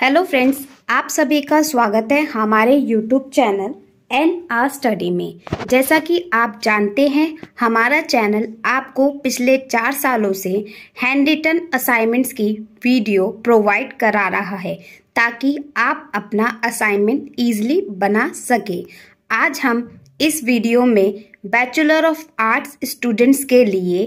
hello friends आप सभी का स्वागत है हमारे YouTube channel N R study में जैसा कि आप जानते हैं हमारा चैनल आपको पिछले चार सालों से हैंड रिटन असाइनमेंट्स की वीडियो प्रोवाइड करा रहा है ताकि आप अपना असाइनमेंट ईजिली बना सके आज हम इस वीडियो में बैचलर ऑफ आर्ट्स स्टूडेंट्स के लिए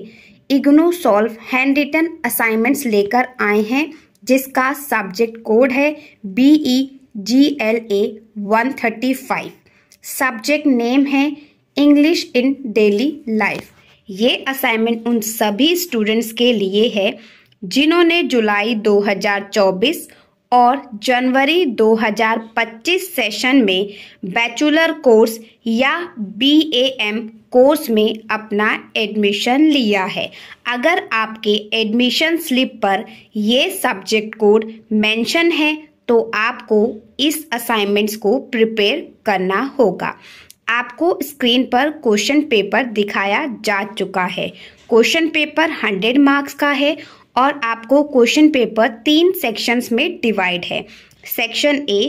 IGNOU solve handwritten assignments लेकर आए हैं जिसका सब्जेक्ट कोड है B E G L A one thirty five subject name है इंग्लिश इन डेली लाइफ ये असाइनमेंट उन सभी स्टूडेंट्स के लिए है जिन्होंने जुलाई 2024 और जनवरी 2025 सेशन में बैचुलर कोर्स या बीएएम कोर्स में अपना एडमिशन लिया है अगर आपके एडमिशन स्लिप पर ये सब्जेक्ट कोड मेंशन है तो आपको इस असाइनमेंट्स को प्रिपेयर करना होगा आपको स्क्रीन पर क्वेश्चन पेपर दिखाया जा चुका है क्वेश्चन पेपर 100 मार्क्स का है और आपको क्वेश्चन पेपर तीन सेक्शंस में डिवाइड है सेक्शन ए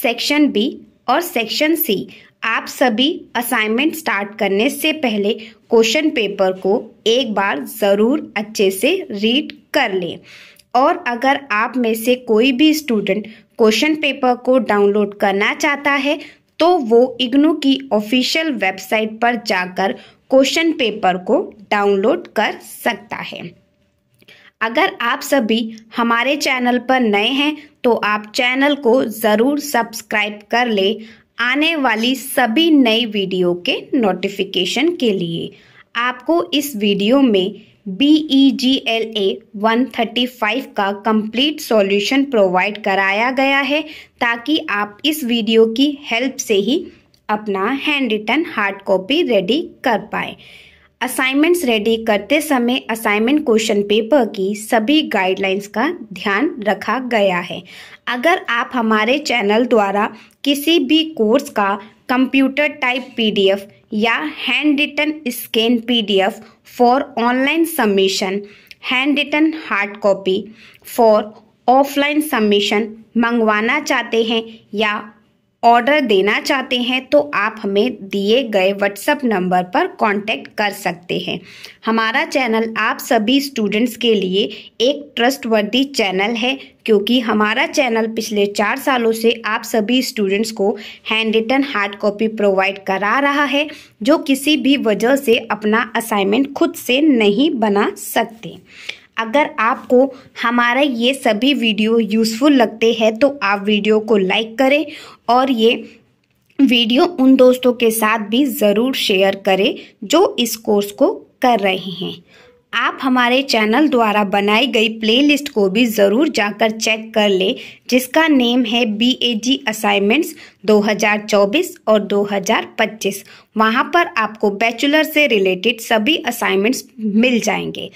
सेक्शन बी और सेक्शन सी आप सभी असाइनमेंट स्टार्ट करने से पहले क्वेश्चन पेपर को एक बार ज़रूर अच्छे से रीड कर लें और अगर आप में से कोई भी स्टूडेंट क्वेश्चन पेपर को डाउनलोड करना चाहता है तो वो इग्नू की ऑफिशियल वेबसाइट पर जाकर क्वेश्चन पेपर को डाउनलोड कर सकता है अगर आप सभी हमारे चैनल पर नए हैं तो आप चैनल को ज़रूर सब्सक्राइब कर ले आने वाली सभी नई वीडियो के नोटिफिकेशन के लिए आपको इस वीडियो में B E G L A one thirty five का कंप्लीट सॉल्यूशन प्रोवाइड कराया गया है ताकि आप इस वीडियो की हेल्प से ही अपना handwritten hard copy ready कर पाएँ असाइनमेंट्स रेडी करते समय असाइनमेंट क्वेश्चन पेपर की सभी गाइडलाइंस का ध्यान रखा गया है अगर आप हमारे चैनल द्वारा किसी भी कोर्स का कंप्यूटर टाइप पीडीएफ या handwritten scan PDF for online submission handwritten hard copy for offline submission मंगवाना चाहते हैं या ऑर्डर देना चाहते हैं तो आप हमें दिए गए व्हाट्सएप नंबर पर कांटेक्ट कर सकते हैं हमारा चैनल आप सभी स्टूडेंट्स के लिए एक ट्रस्टवर्दी चैनल है क्योंकि हमारा चैनल पिछले चार सालों से आप सभी स्टूडेंट्स को handwritten hard copy provide करा रहा है जो किसी भी वजह से अपना असाइनमेंट खुद से नहीं बना सकते अगर आपको हमारा ये सभी वीडियो यूज़फुल लगते हैं तो आप वीडियो को लाइक करें और ये वीडियो उन दोस्तों के साथ भी ज़रूर शेयर करें जो इस कोर्स को कर रहे हैं आप हमारे चैनल द्वारा बनाई गई प्लेलिस्ट को भी ज़रूर जाकर चेक कर ले जिसका नेम है बी ए जी असाइनमेंट्स 2024 और 2025 वहाँ पर आपको बैचलर से रिलेटेड सभी असाइनमेंट्स मिल जाएंगे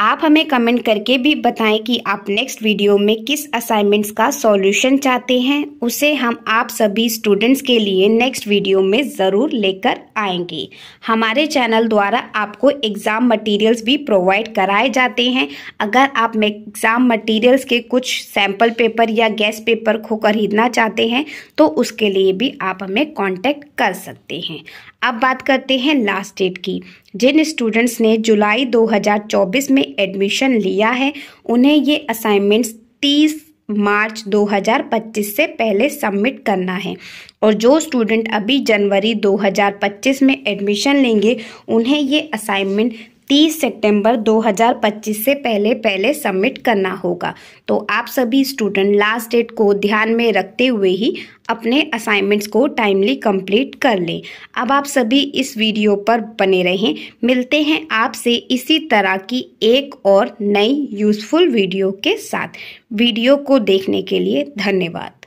आप हमें कमेंट करके भी बताएं कि आप नेक्स्ट वीडियो में किस असाइनमेंट्स का सॉल्यूशन चाहते हैं उसे हम आप सभी स्टूडेंट्स के लिए नेक्स्ट वीडियो में ज़रूर लेकर आएंगे हमारे चैनल द्वारा आपको एग्ज़ाम मटेरियल्स भी प्रोवाइड कराए जाते हैं अगर आप एग्ज़ाम मटेरियल्स के कुछ सैम्पल पेपर या गैस पेपर को खरीदना चाहते हैं तो उसके लिए भी आप हमें कॉन्टैक्ट कर सकते हैं अब बात करते हैं लास्ट डेट की जिन स्टूडेंट्स ने जुलाई 2024 में एडमिशन लिया है उन्हें ये असाइनमेंट्स 30 मार्च 2025 से पहले सबमिट करना है और जो स्टूडेंट अभी जनवरी 2025 में एडमिशन लेंगे उन्हें ये असाइनमेंट 30 सितंबर 2025 से पहले पहले सबमिट करना होगा तो आप सभी स्टूडेंट लास्ट डेट को ध्यान में रखते हुए ही अपने असाइनमेंट्स को टाइमली कंप्लीट कर लें अब आप सभी इस वीडियो पर बने रहें मिलते हैं आपसे इसी तरह की एक और नई यूज़फुल वीडियो के साथ वीडियो को देखने के लिए धन्यवाद